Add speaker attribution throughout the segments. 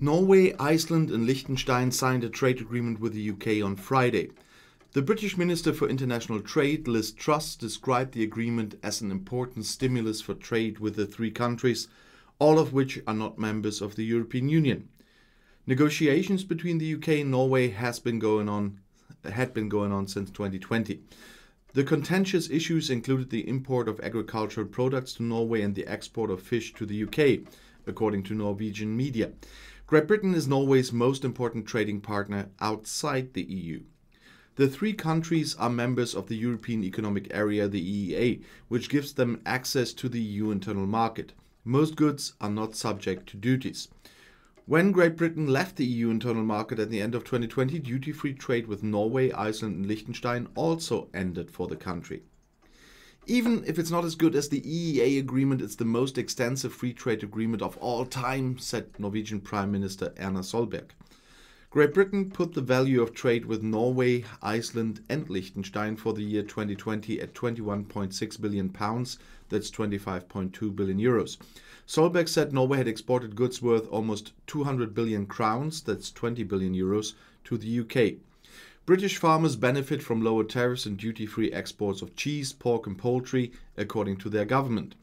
Speaker 1: Norway, Iceland, and Liechtenstein signed a trade agreement with the UK on Friday. The British Minister for International Trade, Liz Truss, described the agreement as an important stimulus for trade with the three countries, all of which are not members of the European Union. Negotiations between the UK and Norway has been going on had been going on since 2020. The contentious issues included the import of agricultural products to Norway and the export of fish to the UK, according to Norwegian media. Great Britain is Norway's most important trading partner outside the EU. The three countries are members of the European Economic Area, the EEA, which gives them access to the EU internal market. Most goods are not subject to duties. When Great Britain left the EU internal market at the end of 2020, duty free trade with Norway, Iceland, and Liechtenstein also ended for the country. Even if it's not as good as the EEA agreement, it's the most extensive free trade agreement of all time, said Norwegian Prime Minister Erna Solberg. Great Britain put the value of trade with Norway, Iceland, and Liechtenstein for the year 2020 at 21.6 billion pounds, that's 25.2 billion euros. Solberg said Norway had exported goods worth almost 200 billion crowns, that's 20 billion euros, to the UK. British farmers benefit from lower tariffs and duty-free exports of cheese, pork and poultry, according to their government.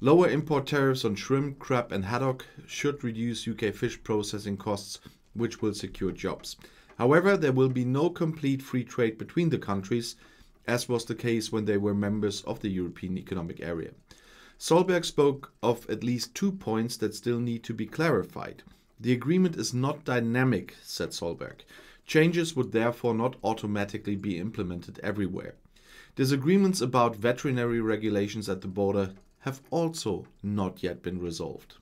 Speaker 1: Lower import tariffs on shrimp, crab and haddock should reduce UK fish processing costs, which will secure jobs. However, there will be no complete free trade between the countries, as was the case when they were members of the European Economic Area. Solberg spoke of at least two points that still need to be clarified. The agreement is not dynamic, said Solberg. Changes would therefore not automatically be implemented everywhere. Disagreements about veterinary regulations at the border have also not yet been resolved.